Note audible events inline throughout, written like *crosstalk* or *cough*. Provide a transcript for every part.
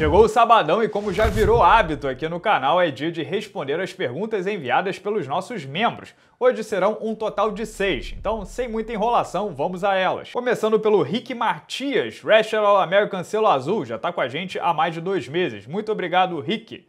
Chegou o sabadão e como já virou hábito aqui no canal, é dia de responder as perguntas enviadas pelos nossos membros. Hoje serão um total de seis, então sem muita enrolação, vamos a elas. Começando pelo Rick Martias, Wrestler American Selo Azul, já está com a gente há mais de dois meses. Muito obrigado, Rick.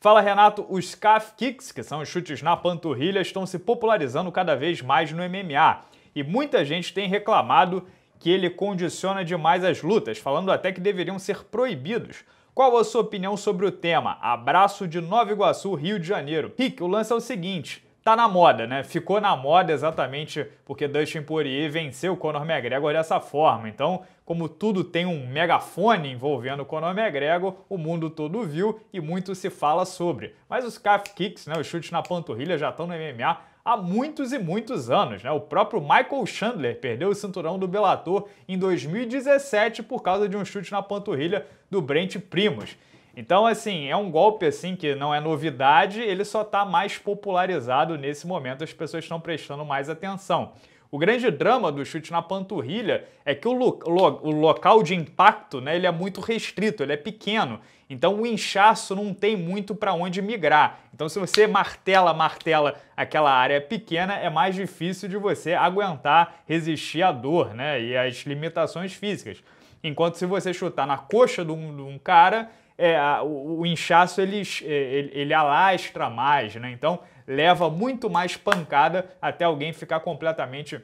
Fala Renato, os calf kicks, que são os chutes na panturrilha, estão se popularizando cada vez mais no MMA. E muita gente tem reclamado que ele condiciona demais as lutas, falando até que deveriam ser proibidos. Qual a sua opinião sobre o tema? Abraço de Nova Iguaçu, Rio de Janeiro. Rick, o lance é o seguinte, tá na moda, né? Ficou na moda exatamente porque Dustin Poirier venceu Conor McGregor dessa forma. Então, como tudo tem um megafone envolvendo Conor McGregor, o mundo todo viu e muito se fala sobre. Mas os calf kicks, né, os chutes na panturrilha já estão no MMA há muitos e muitos anos. Né? O próprio Michael Chandler perdeu o cinturão do Bellator em 2017 por causa de um chute na panturrilha do Brent Primos. Então, assim, é um golpe assim que não é novidade, ele só está mais popularizado nesse momento, as pessoas estão prestando mais atenção. O grande drama do chute na panturrilha é que o, lo lo o local de impacto né, ele é muito restrito, ele é pequeno. Então o inchaço não tem muito para onde migrar. Então se você martela, martela aquela área pequena, é mais difícil de você aguentar, resistir à dor né, e às limitações físicas. Enquanto se você chutar na coxa de um, de um cara, é, a, o, o, inchaço ele, ele, ele alastra mais, né? Então leva muito mais pancada até alguém ficar completamente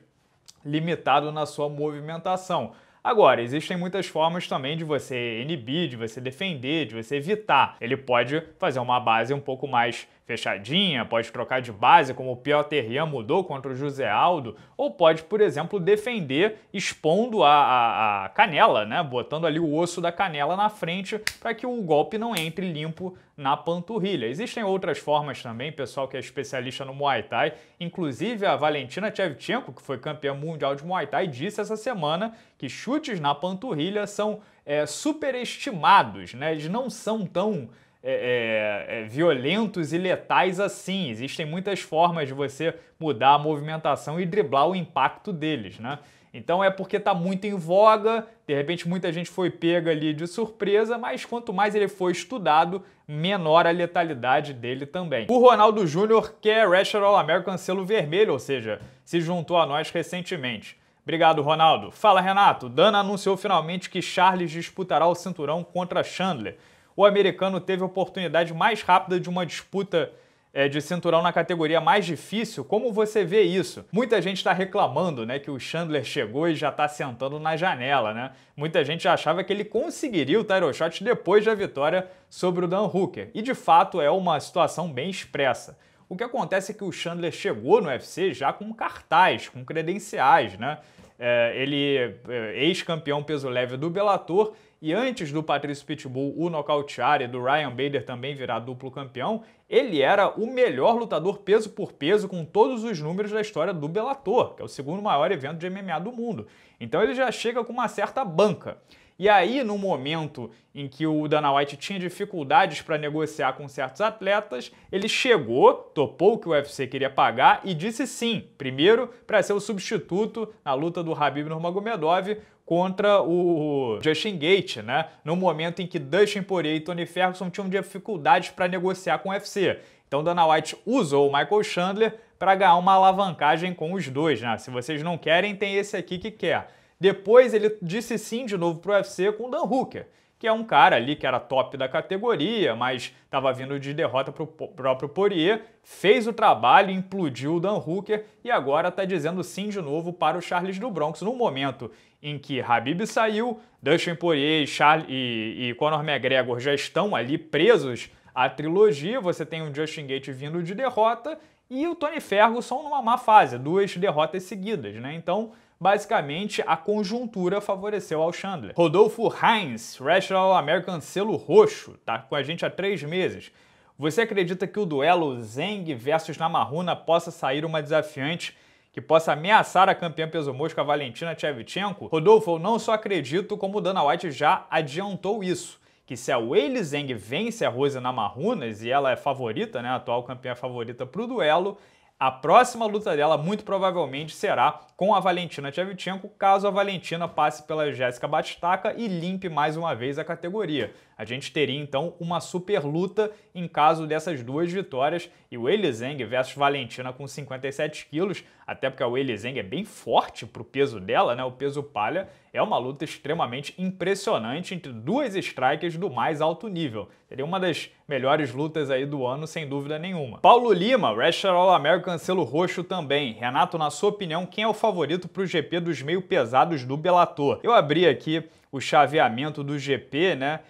limitado na sua movimentação. Agora, existem muitas formas também de você inibir, de você defender, de você evitar. Ele pode fazer uma base um pouco mais fechadinha, pode trocar de base, como o Piotr Rian mudou contra o José Aldo, ou pode, por exemplo, defender expondo a, a, a canela, né? botando ali o osso da canela na frente para que o golpe não entre limpo na panturrilha. Existem outras formas também, pessoal que é especialista no Muay Thai, inclusive a Valentina Shevchenko, que foi campeã mundial de Muay Thai, disse essa semana que chutes na panturrilha são é, superestimados, né? Eles não são tão é, é, é violentos e letais assim. Existem muitas formas de você mudar a movimentação e driblar o impacto deles, né? Então é porque está muito em voga, de repente muita gente foi pega ali de surpresa, mas quanto mais ele foi estudado, menor a letalidade dele também. O Ronaldo Júnior quer Ratchet All-American selo vermelho, ou seja, se juntou a nós recentemente. Obrigado, Ronaldo. Fala, Renato. Dana anunciou finalmente que Charles disputará o cinturão contra Chandler. O americano teve a oportunidade mais rápida de uma disputa é, de cinturão na categoria mais difícil, como você vê isso? Muita gente está reclamando, né, que o Chandler chegou e já está sentando na janela, né? Muita gente achava que ele conseguiria o title shot depois da vitória sobre o Dan Hooker. E de fato é uma situação bem expressa. O que acontece é que o Chandler chegou no UFC já com cartaz, com credenciais, né? É, ele é ex-campeão peso leve do Bellator e antes do Patrício Pitbull o nocautear e do Ryan Bader também virar duplo campeão, ele era o melhor lutador peso por peso com todos os números da história do Bellator, que é o segundo maior evento de MMA do mundo. Então ele já chega com uma certa banca. E aí, no momento em que o Dana White tinha dificuldades para negociar com certos atletas, ele chegou, topou o que o UFC queria pagar e disse sim, primeiro para ser o substituto na luta do Habib Nurmagomedov contra o Justin Gate, né? No momento em que Dustin Poirier e Tony Ferguson tinham dificuldades para negociar com o UFC. Então Dana White usou o Michael Chandler para ganhar uma alavancagem com os dois, né? Se vocês não querem, tem esse aqui que quer. Depois ele disse sim de novo para o UFC com o Dan Hooker, que é um cara ali que era top da categoria, mas estava vindo de derrota para o próprio Poirier, fez o trabalho, implodiu o Dan Hooker e agora está dizendo sim de novo para o Charles do Bronx, no momento em que Habib saiu, Dustin Poirier Charles, e, e Conor McGregor já estão ali presos à trilogia, você tem o Justin Gate vindo de derrota e o Tony Ferguson numa má fase, duas derrotas seguidas, né? Então Basicamente, a conjuntura favoreceu ao Chandler. Rodolfo Heinz, Wrestle American selo roxo, tá com a gente há três meses. Você acredita que o duelo Zeng versus Namarruna possa sair uma desafiante que possa ameaçar a campeã peso mosca Valentina Tchevchenko? Rodolfo, eu não só acredito, como o Dana White já adiantou isso, que se a Weili Zeng vence a Rose Namarrunas, e ela é favorita, né, a atual campeã favorita para o duelo, a próxima luta dela muito provavelmente será com a Valentina Tchevchenko, caso a Valentina passe pela Jéssica Batistaca e limpe mais uma vez a categoria. A gente teria então uma super luta em caso dessas duas vitórias e o Zeng versus Valentina com 57 quilos, até porque a Weili Zeng é bem forte para o peso dela, né? O peso palha é uma luta extremamente impressionante entre duas strikers do mais alto nível. Seria uma das melhores lutas aí do ano, sem dúvida nenhuma. Paulo Lima, Wrestler All-American selo roxo também. Renato, na sua opinião, quem é o favorito para o GP dos meio pesados do Bellator? Eu abri aqui o chaveamento do GP, né?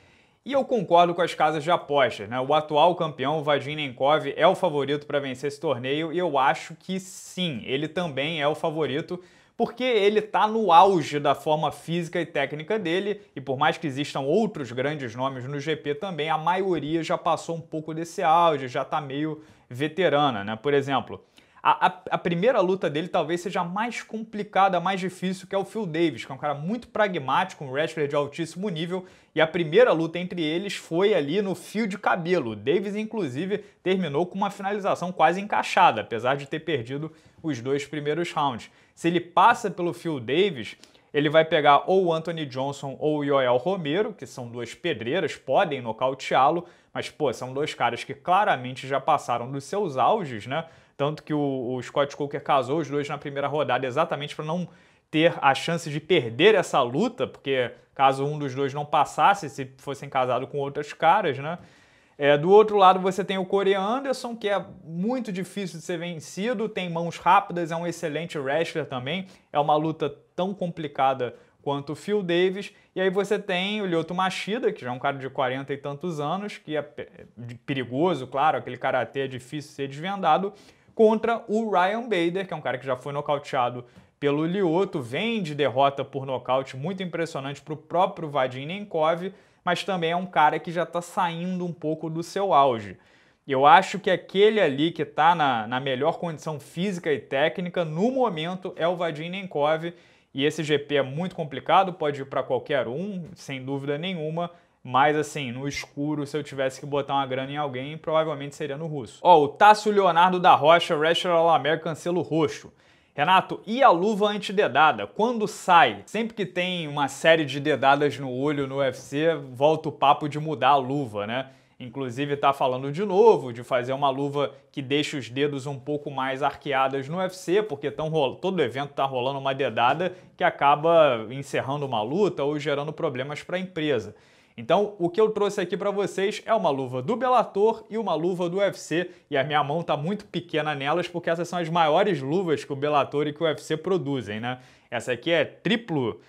E eu concordo com as casas de apostas, né? O atual campeão, Vadim Nenkov, é o favorito para vencer esse torneio e eu acho que sim, ele também é o favorito porque ele está no auge da forma física e técnica dele, e por mais que existam outros grandes nomes no GP também, a maioria já passou um pouco desse auge, já está meio veterana, né? Por exemplo, a, a, a, primeira luta dele talvez seja a mais complicada, a mais difícil, que é o Phil Davis, que é um cara muito pragmático, um wrestler de altíssimo nível, e a primeira luta entre eles foi ali no fio de cabelo. O Davis, inclusive, terminou com uma finalização quase encaixada, apesar de ter perdido os dois primeiros rounds. Se ele passa pelo Phil Davis, ele vai pegar ou o Anthony Johnson ou o Yoel Romero, que são duas pedreiras, podem nocauteá-lo, mas, pô, são dois caras que claramente já passaram dos seus auges, né? Tanto que o, o Scott Coker casou os dois na primeira rodada, exatamente para não ter a chance de perder essa luta, porque caso um dos dois não passasse, se fossem casados com outras caras, né? É, do outro lado você tem o Corey Anderson, que é muito difícil de ser vencido, tem mãos rápidas, é um excelente wrestler também, é uma luta tão complicada quanto o Phil Davis. E aí você tem o Lyoto Machida, que já é um cara de 40 e tantos anos, que é perigoso, claro, aquele karatê é difícil de ser desvendado, contra o Ryan Bader, que é um cara que já foi nocauteado pelo Lioto, vem de derrota por nocaute muito impressionante para o próprio Vadim Nenkov, mas também é um cara que já está saindo um pouco do seu auge. Eu acho que aquele ali que está na, na melhor condição física e técnica no momento é o Vadim Nenkov, e esse GP é muito complicado, pode ir para qualquer um, sem dúvida nenhuma, mas assim, no escuro, se eu tivesse que botar uma grana em alguém, provavelmente seria no russo. Ó, oh, o Tássio Leonardo da Rocha, Rachel Alamer, cancelo roxo. Renato, e a luva antidedada? Quando sai? Sempre que tem uma série de dedadas no olho no UFC, volta o papo de mudar a luva, né? Inclusive tá falando de novo de fazer uma luva que deixe os dedos um pouco mais arqueadas no UFC, porque tão rolo... todo evento tá rolando uma dedada que acaba encerrando uma luta ou gerando problemas para a empresa. Então, o que eu trouxe aqui para vocês é uma luva do Bellator e uma luva do UFC, e a minha mão tá muito pequena nelas porque essas são as maiores luvas que o Bellator e que o UFC produzem, né? Essa aqui é triplo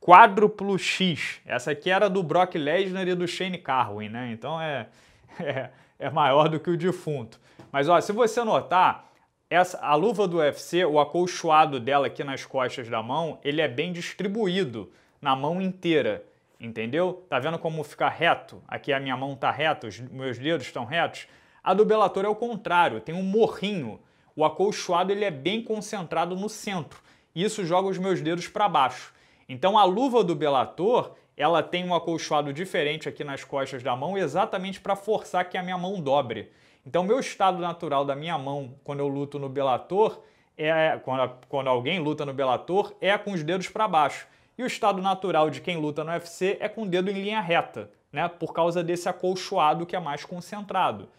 quádruplo X. Essa aqui era do Brock Lesnar e do Shane Carwin, né? Então é, *laughs* é, é, maior do que o defunto. Mas ó, se você notar, essa, a luva do UFC, o acolchoado dela aqui nas costas da mão, ele é bem distribuído na mão inteira entendeu? Tá vendo como fica reto? Aqui a minha mão tá reta, os meus dedos estão retos. A do Bellator é o contrário, tem um morrinho. O acolchoado ele é bem concentrado no centro. Isso joga os meus dedos para baixo. Então a luva do Bellator, ela tem um acolchoado diferente aqui nas costas da mão, exatamente para forçar que a minha mão dobre. Então meu estado natural da minha mão quando eu luto no Bellator é quando, quando alguém luta no Bellator é com os dedos para baixo. E o estado natural de quem luta no UFC é com o dedo em linha reta, né? Por causa desse acolchoado que é mais concentrado.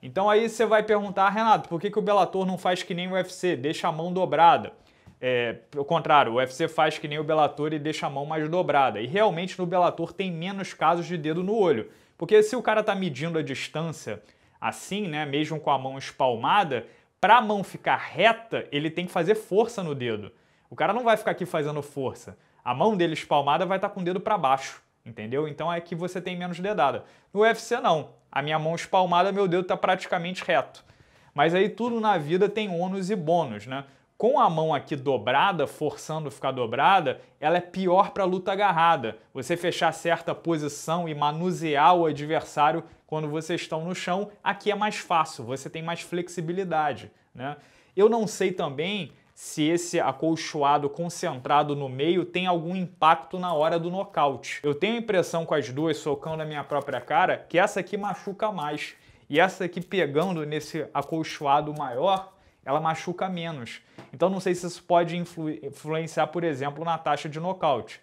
Então aí você vai perguntar, Renato, por que, que o Bellator não faz que nem o UFC, deixa a mão dobrada? É, ao contrário, o UFC faz que nem o Bellator e deixa a mão mais dobrada. E realmente no Bellator tem menos casos de dedo no olho. Porque se o cara tá medindo a distância assim, né, mesmo com a mão espalmada, para a mão ficar reta, ele tem que fazer força no dedo. O cara não vai ficar aqui fazendo força a mão dele espalmada vai estar tá com o dedo para baixo, entendeu? Então é que você tem menos dedada. No UFC não. A minha mão espalmada, meu dedo está praticamente reto. Mas aí tudo na vida tem ônus e bônus, né? Com a mão aqui dobrada, forçando ficar dobrada, ela é pior para luta agarrada. Você fechar certa posição e manusear o adversário quando vocês estão no chão, aqui é mais fácil, você tem mais flexibilidade, né? Eu não sei também se esse acolchoado concentrado no meio tem algum impacto na hora do nocaute. Eu tenho a impressão com as duas socando na minha própria cara que essa aqui machuca mais. E essa aqui pegando nesse acolchoado maior, ela machuca menos. Então não sei se isso pode influ influenciar, por exemplo, na taxa de nocaute.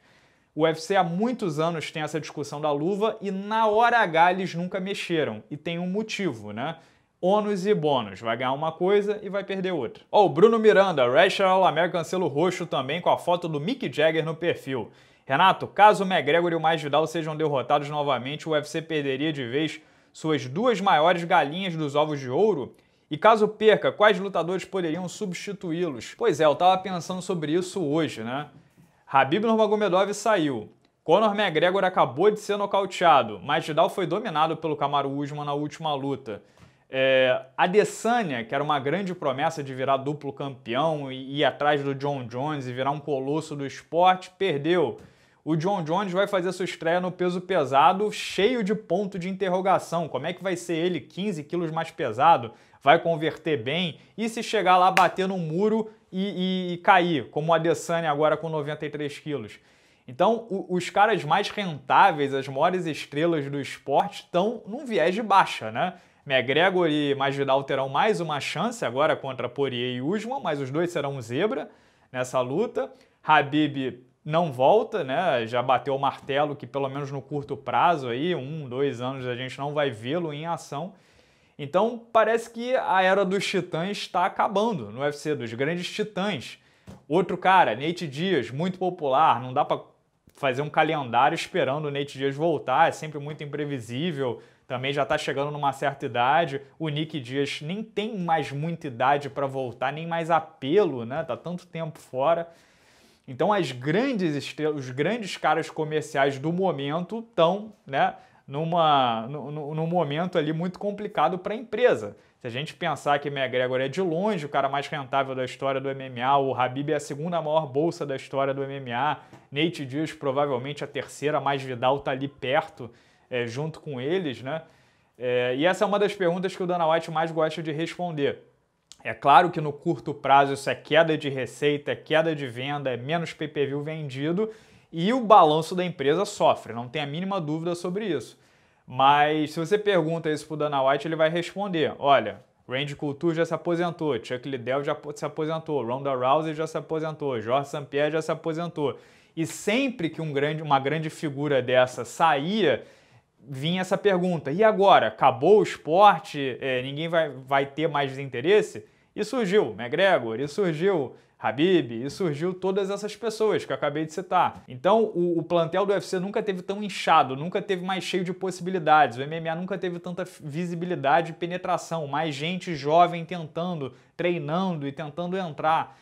O UFC há muitos anos tem essa discussão da luva e na hora H eles nunca mexeram. E tem um motivo, né? ônus e bônus. Vai ganhar uma coisa e vai perder outra. Ó, oh, o Bruno Miranda, Rachel All-American cancelo roxo também com a foto do Mick Jagger no perfil. Renato, caso McGregor e o Masvidal sejam derrotados novamente, o UFC perderia de vez suas duas maiores galinhas dos ovos de ouro? E caso perca, quais lutadores poderiam substituí-los? Pois é, eu tava pensando sobre isso hoje, né? Habib Nurmagomedov saiu. Conor McGregor acabou de ser nocauteado. Masvidal foi dominado pelo Camaro Usman na última luta. É, a Desânia, que era uma grande promessa de virar duplo campeão e ir atrás do John Jones e virar um colosso do esporte, perdeu. O John Jones vai fazer sua estreia no peso pesado, cheio de ponto de interrogação. Como é que vai ser ele 15 quilos mais pesado? Vai converter bem? E se chegar lá, bater no muro e, e, e cair, como o Adesanya agora com 93 quilos? Então, os caras mais rentáveis, as maiores estrelas do esporte, estão num viés de baixa, né? McGregor e Masvidal terão mais uma chance agora contra Poirier e Usman, mas os dois serão zebra nessa luta. Habib não volta, né? Já bateu o martelo que pelo menos no curto prazo aí, um, dois anos, a gente não vai vê-lo em ação. Então parece que a era dos titãs está acabando no UFC, dos grandes titãs. Outro cara, Nate Dias, muito popular, não dá para fazer um calendário esperando o Nate Dias voltar, é sempre muito imprevisível, também já está chegando numa certa idade. O Nick Dias nem tem mais muita idade para voltar, nem mais apelo, né? Tá tanto tempo fora. Então as grandes estrelas, os grandes caras comerciais do momento estão, né, numa num, momento ali muito complicado para a empresa. Se a gente pensar que McGregor é de longe o cara mais rentável da história do MMA, o Habib é a segunda maior bolsa da história do MMA, Nate Diaz provavelmente a terceira, mais Vidal tá ali perto é, junto com eles, né? É, e essa é uma das perguntas que o Dana White mais gosta de responder. É claro que no curto prazo isso é queda de receita, é queda de venda, é menos PPV vendido e o balanço da empresa sofre, não tem a mínima dúvida sobre isso. Mas se você pergunta isso para o Dana White, ele vai responder: olha, Randy Couture já se aposentou, Chuck Liddell já se aposentou, Ronda Rousey já se aposentou, Jorge Samper já se aposentou. E sempre que um grande, uma grande figura dessa saía, vinha essa pergunta: e agora? Acabou o esporte? É, ninguém vai, vai ter mais desinteresse? E surgiu McGregor, e surgiu Habib, e surgiu todas essas pessoas que eu acabei de citar. Então, o, o, plantel do UFC nunca teve tão inchado, nunca teve mais cheio de possibilidades. O MMA nunca teve tanta visibilidade e penetração, mais gente jovem tentando, treinando e tentando entrar.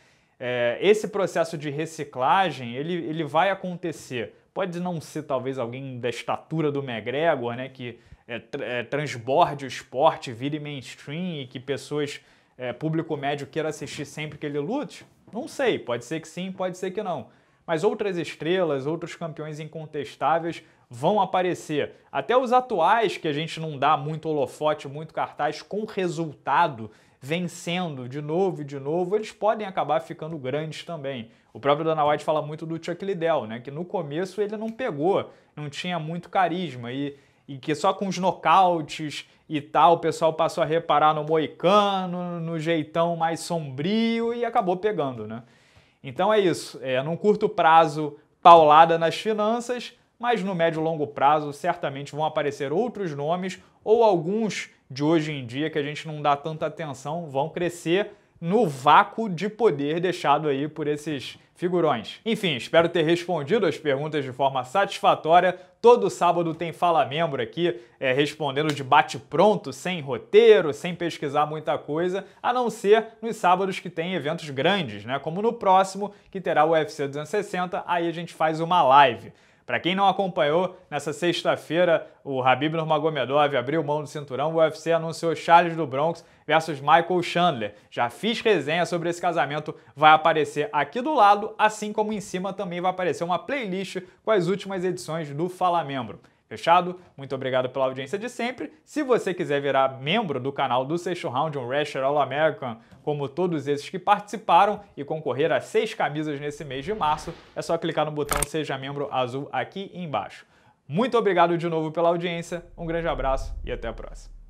É, esse processo de reciclagem, ele, ele vai acontecer. Pode não ser talvez alguém da estatura do McGregor, né, que é, é, transborde o esporte, vire mainstream e que pessoas, é, público médio, queira assistir sempre que ele lute? Não sei, pode ser que sim, pode ser que não. Mas outras estrelas, outros campeões incontestáveis vão aparecer. Até os atuais, que a gente não dá muito holofote, muito cartaz, com resultado, vencendo de novo e de novo, eles podem acabar ficando grandes também. O próprio Dana White fala muito do Chuck Liddell, né? Que no começo ele não pegou, não tinha muito carisma e, e que só com os nocautes e tal o pessoal passou a reparar no moicano, no jeitão mais sombrio e acabou pegando, né? Então é isso. É, num curto prazo, paulada nas finanças, mas no médio e longo prazo certamente vão aparecer outros nomes ou alguns de hoje em dia que a gente não dá tanta atenção vão crescer no vácuo de poder deixado aí por esses figurões. Enfim, espero ter respondido as perguntas de forma satisfatória. Todo sábado tem Fala Membro aqui, é, respondendo de bate-pronto, sem roteiro, sem pesquisar muita coisa, a não ser nos sábados que tem eventos grandes, né? Como no próximo, que terá o UFC 260, aí a gente faz uma live. Para quem não acompanhou, nessa sexta-feira o Habib Nurmagomedov abriu mão do cinturão, o UFC anunciou Charles do Bronx versus Michael Chandler. Já fiz resenha sobre esse casamento, vai aparecer aqui do lado, assim como em cima também vai aparecer uma playlist com as últimas edições do Fala Membro. Fechado? Muito obrigado pela audiência de sempre. Se você quiser virar membro do canal do Sexto Round, um Rasher All American, como todos esses que participaram e concorrer a seis camisas nesse mês de março, é só clicar no botão Seja Membro azul aqui embaixo. Muito obrigado de novo pela audiência, um grande abraço e até a próxima.